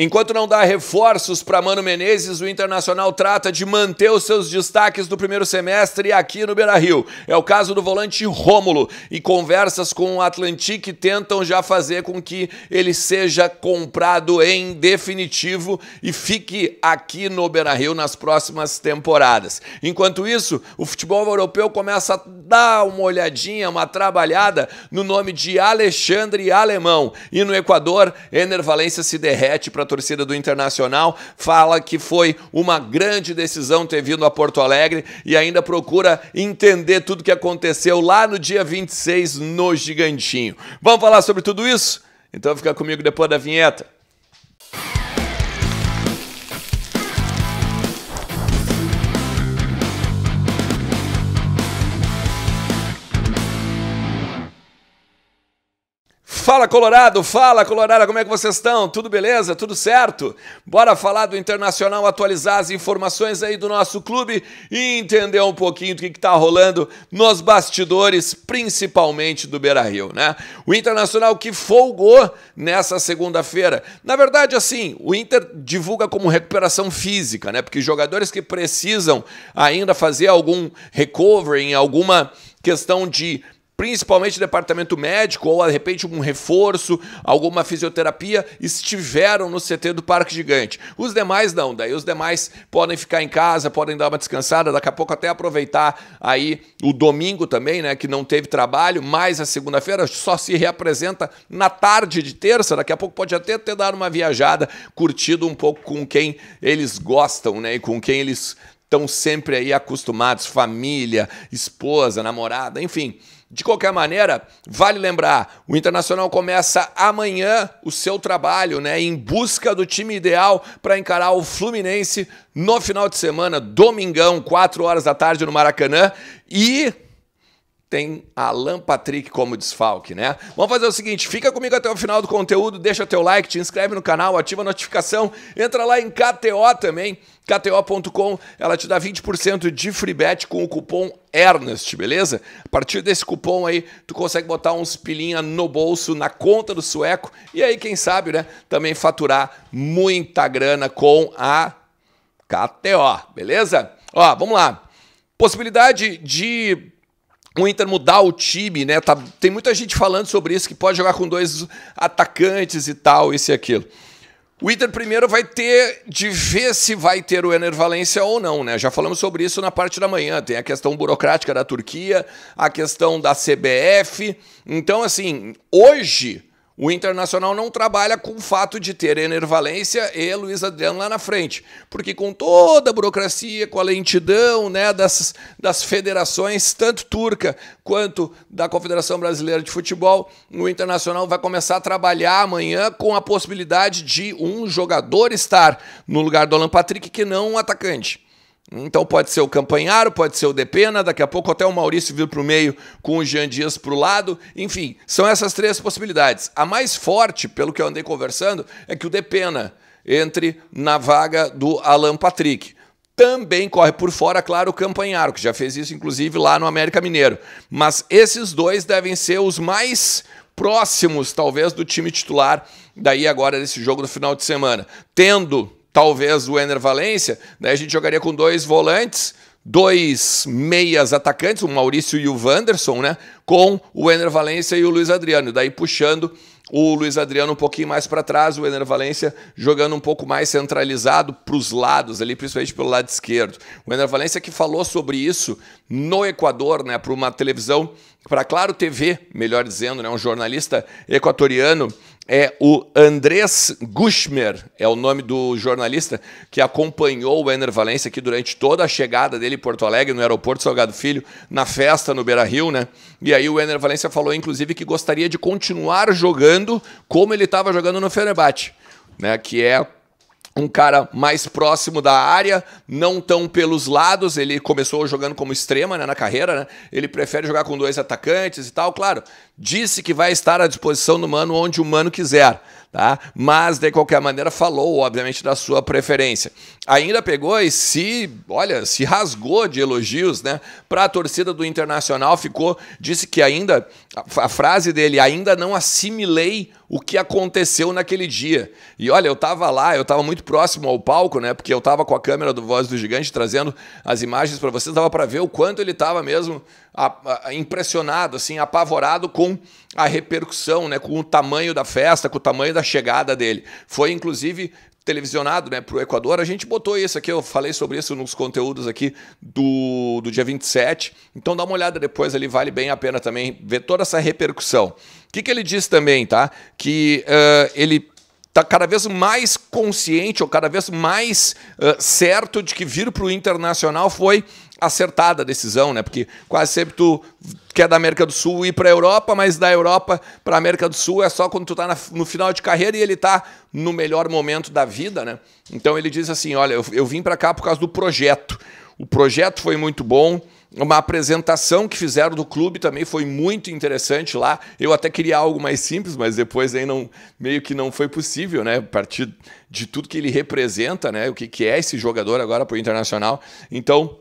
Enquanto não dá reforços para Mano Menezes, o Internacional trata de manter os seus destaques do primeiro semestre aqui no Beira-Rio. É o caso do volante Rômulo e conversas com o Atlantique tentam já fazer com que ele seja comprado em definitivo e fique aqui no Beira-Rio nas próximas temporadas. Enquanto isso, o futebol europeu começa a dar uma olhadinha, uma trabalhada no nome de Alexandre Alemão e no Equador, Ener Valência se derrete para torcida do Internacional, fala que foi uma grande decisão ter vindo a Porto Alegre e ainda procura entender tudo que aconteceu lá no dia 26 no Gigantinho. Vamos falar sobre tudo isso? Então fica comigo depois da vinheta. Fala Colorado, fala Colorado, como é que vocês estão? Tudo beleza? Tudo certo? Bora falar do Internacional, atualizar as informações aí do nosso clube e entender um pouquinho do que está rolando nos bastidores, principalmente do Beira Rio, né? O Internacional que folgou nessa segunda-feira. Na verdade, assim, o Inter divulga como recuperação física, né? Porque jogadores que precisam ainda fazer algum recovery, alguma questão de principalmente departamento médico ou de repente um reforço, alguma fisioterapia, estiveram no CT do Parque Gigante. Os demais não, daí os demais podem ficar em casa, podem dar uma descansada, daqui a pouco até aproveitar aí o domingo também, né, que não teve trabalho, mais a segunda-feira só se reapresenta na tarde de terça, daqui a pouco pode até ter dado uma viajada, curtido um pouco com quem eles gostam, né, e com quem eles estão sempre aí acostumados, família, esposa, namorada, enfim, de qualquer maneira, vale lembrar, o Internacional começa amanhã o seu trabalho, né, em busca do time ideal para encarar o Fluminense no final de semana, domingão, 4 horas da tarde no Maracanã, e tem Alan Patrick como desfalque, né? Vamos fazer o seguinte, fica comigo até o final do conteúdo, deixa teu like, te inscreve no canal, ativa a notificação, entra lá em KTO também, kto.com, ela te dá 20% de free bet com o cupom Ernest, beleza? A partir desse cupom aí, tu consegue botar uns pilinha no bolso, na conta do sueco, e aí quem sabe, né, também faturar muita grana com a KTO, beleza? Ó, vamos lá. Possibilidade de o Inter mudar o time, né? Tá, tem muita gente falando sobre isso, que pode jogar com dois atacantes e tal, isso e aquilo. O Inter primeiro vai ter de ver se vai ter o Enervalência Valência ou não, né? Já falamos sobre isso na parte da manhã. Tem a questão burocrática da Turquia, a questão da CBF. Então, assim, hoje o Internacional não trabalha com o fato de ter Enervalência e Luiz Adriano lá na frente, porque com toda a burocracia, com a lentidão né, das, das federações, tanto turca quanto da Confederação Brasileira de Futebol, o Internacional vai começar a trabalhar amanhã com a possibilidade de um jogador estar no lugar do Alan Patrick, que não um atacante. Então pode ser o Campanharo, pode ser o Depena, daqui a pouco até o Maurício vir para o meio com o Jean Dias para o lado. Enfim, são essas três possibilidades. A mais forte, pelo que eu andei conversando, é que o Depena entre na vaga do Alan Patrick. Também corre por fora, claro, o Campanharo, que já fez isso inclusive lá no América Mineiro. Mas esses dois devem ser os mais próximos, talvez, do time titular daí agora desse jogo do final de semana. Tendo talvez o Ener Valência, né? a gente jogaria com dois volantes, dois meias atacantes, o Maurício e o Wanderson, né? com o Ener Valência e o Luiz Adriano, daí puxando o Luiz Adriano um pouquinho mais para trás, o Ener Valência jogando um pouco mais centralizado para os lados, ali principalmente pelo lado esquerdo. O Ener Valência que falou sobre isso no Equador, né, para uma televisão, para Claro TV, melhor dizendo, né, um jornalista equatoriano é o Andrés Gushmer, é o nome do jornalista que acompanhou o Ener Valência aqui durante toda a chegada dele em Porto Alegre, no aeroporto Salgado Filho, na festa no Beira Rio, né? E aí o Ener Valência falou, inclusive, que gostaria de continuar jogando como ele estava jogando no Fenerbahçe, né? Que é um cara mais próximo da área, não tão pelos lados. Ele começou jogando como extrema né, na carreira, né? Ele prefere jogar com dois atacantes e tal. Claro, disse que vai estar à disposição do humano onde o humano quiser. Tá? Mas, de qualquer maneira, falou, obviamente, da sua preferência. Ainda pegou e se, olha, se rasgou de elogios né, para a torcida do Internacional. Ficou, disse que ainda, a frase dele, ainda não assimilei o que aconteceu naquele dia. E olha, eu estava lá, eu estava muito próximo ao palco, né? Porque eu estava com a câmera do Voz do Gigante trazendo as imagens para vocês, dava para ver o quanto ele estava mesmo impressionado, assim, apavorado com a repercussão, né, com o tamanho da festa, com o tamanho da chegada dele. Foi inclusive televisionado né, para o Equador, a gente botou isso aqui, eu falei sobre isso nos conteúdos aqui do, do dia 27. Então dá uma olhada depois ali, vale bem a pena também ver toda essa repercussão. O que, que ele disse também, tá? Que uh, ele está cada vez mais consciente ou cada vez mais uh, certo de que vir para o internacional foi acertada a decisão, né? Porque quase sempre tu quer da América do Sul ir para a Europa, mas da Europa para a América do Sul é só quando tu tá no final de carreira e ele tá no melhor momento da vida, né? Então ele diz assim: "Olha, eu, eu vim para cá por causa do projeto. O projeto foi muito bom, uma apresentação que fizeram do clube também foi muito interessante lá. Eu até queria algo mais simples, mas depois aí não, meio que não foi possível, né? A partir de tudo que ele representa, né? O que, que é esse jogador agora para o Internacional. Então,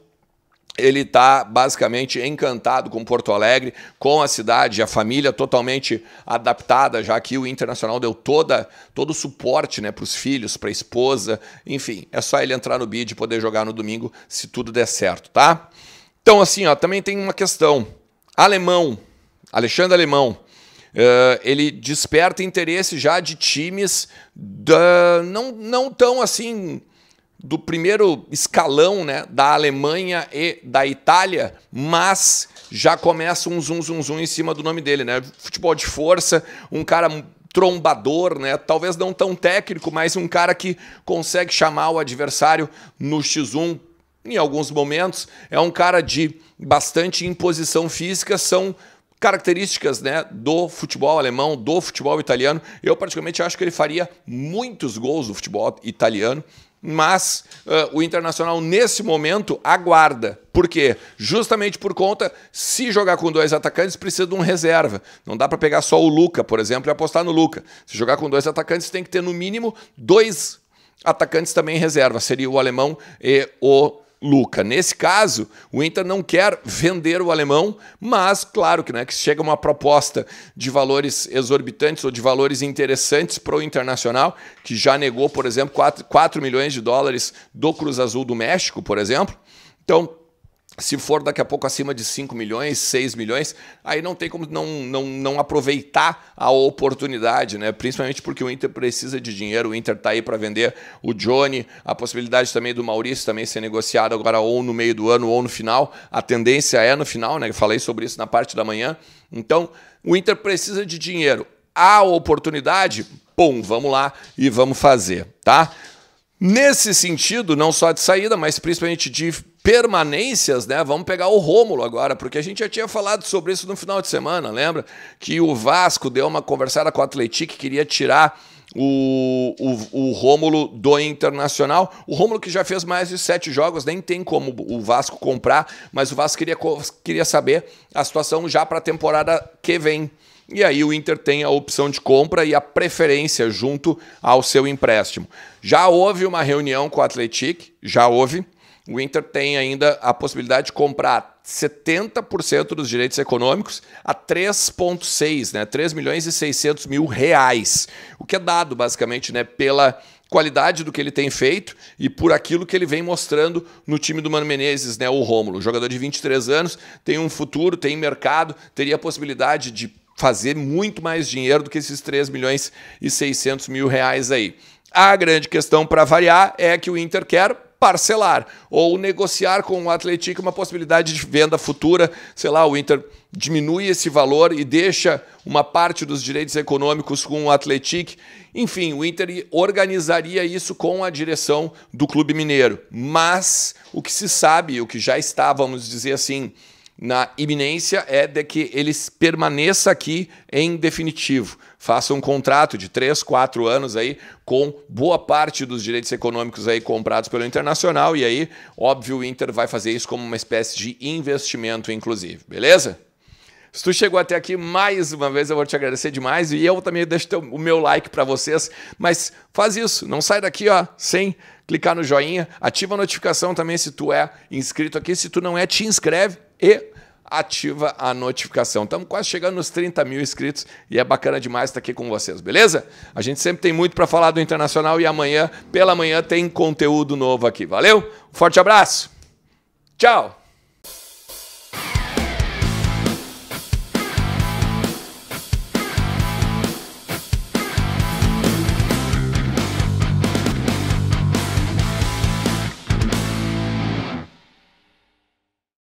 ele está basicamente encantado com Porto Alegre, com a cidade, a família totalmente adaptada, já que o Internacional deu toda, todo o suporte né, para os filhos, para a esposa, enfim, é só ele entrar no bid e poder jogar no domingo se tudo der certo, tá? Então, assim, ó, também tem uma questão. Alemão, Alexandre Alemão, Uh, ele desperta interesse já de times da, não, não tão assim do primeiro escalão né, da Alemanha e da Itália, mas já começa um zum, zum, zum em cima do nome dele, né? Futebol de força, um cara trombador, né? Talvez não tão técnico, mas um cara que consegue chamar o adversário no X1 em alguns momentos. É um cara de bastante imposição física, são características né, do futebol alemão, do futebol italiano. Eu particularmente acho que ele faria muitos gols do futebol italiano mas uh, o Internacional nesse momento aguarda. Por quê? Justamente por conta, se jogar com dois atacantes, precisa de um reserva. Não dá para pegar só o Luca, por exemplo, e apostar no Luca. Se jogar com dois atacantes, tem que ter no mínimo dois atacantes também reserva. Seria o alemão e o Luca. Nesse caso, o Inter não quer vender o alemão, mas claro que não é que chega uma proposta de valores exorbitantes ou de valores interessantes para o Internacional, que já negou, por exemplo, 4, 4 milhões de dólares do Cruz Azul do México, por exemplo. Então, se for daqui a pouco acima de 5 milhões, 6 milhões, aí não tem como não, não, não aproveitar a oportunidade, né? Principalmente porque o Inter precisa de dinheiro, o Inter está aí para vender o Johnny, a possibilidade também do Maurício também ser negociado agora ou no meio do ano ou no final. A tendência é no final, né? Eu falei sobre isso na parte da manhã. Então, o Inter precisa de dinheiro. A oportunidade, pum, vamos lá e vamos fazer, tá? Nesse sentido, não só de saída, mas principalmente de permanências, né? Vamos pegar o Rômulo agora, porque a gente já tinha falado sobre isso no final de semana, lembra? Que o Vasco deu uma conversada com o Atlético, que queria tirar o, o, o Rômulo do Internacional. O Rômulo que já fez mais de sete jogos, nem tem como o Vasco comprar, mas o Vasco queria, queria saber a situação já para a temporada que vem. E aí o Inter tem a opção de compra e a preferência junto ao seu empréstimo. Já houve uma reunião com o Atlético, já houve o Inter tem ainda a possibilidade de comprar 70% dos direitos econômicos a 3,6, né? 3 milhões e 600 mil reais. O que é dado, basicamente, né? Pela qualidade do que ele tem feito e por aquilo que ele vem mostrando no time do Mano Menezes, né? O Rômulo, jogador de 23 anos, tem um futuro, tem mercado, teria a possibilidade de fazer muito mais dinheiro do que esses 3 milhões e 600 mil reais aí. A grande questão para variar é que o Inter quer parcelar ou negociar com o Atlético uma possibilidade de venda futura, sei lá, o Inter diminui esse valor e deixa uma parte dos direitos econômicos com o Atlético. Enfim, o Inter organizaria isso com a direção do Clube Mineiro. Mas o que se sabe, o que já está, vamos dizer assim, na iminência é de que eles permaneça aqui em definitivo. Faça um contrato de 3, 4 anos aí com boa parte dos direitos econômicos aí comprados pelo Internacional e aí, óbvio, o Inter vai fazer isso como uma espécie de investimento inclusive, beleza? Se tu chegou até aqui, mais uma vez eu vou te agradecer demais e eu também deixo o meu like para vocês, mas faz isso, não sai daqui ó, sem clicar no joinha, ativa a notificação também se tu é inscrito aqui, se tu não é, te inscreve e ativa a notificação. Estamos quase chegando nos 30 mil inscritos e é bacana demais estar tá aqui com vocês, beleza? A gente sempre tem muito para falar do Internacional e amanhã, pela manhã, tem conteúdo novo aqui. Valeu? Um forte abraço. Tchau!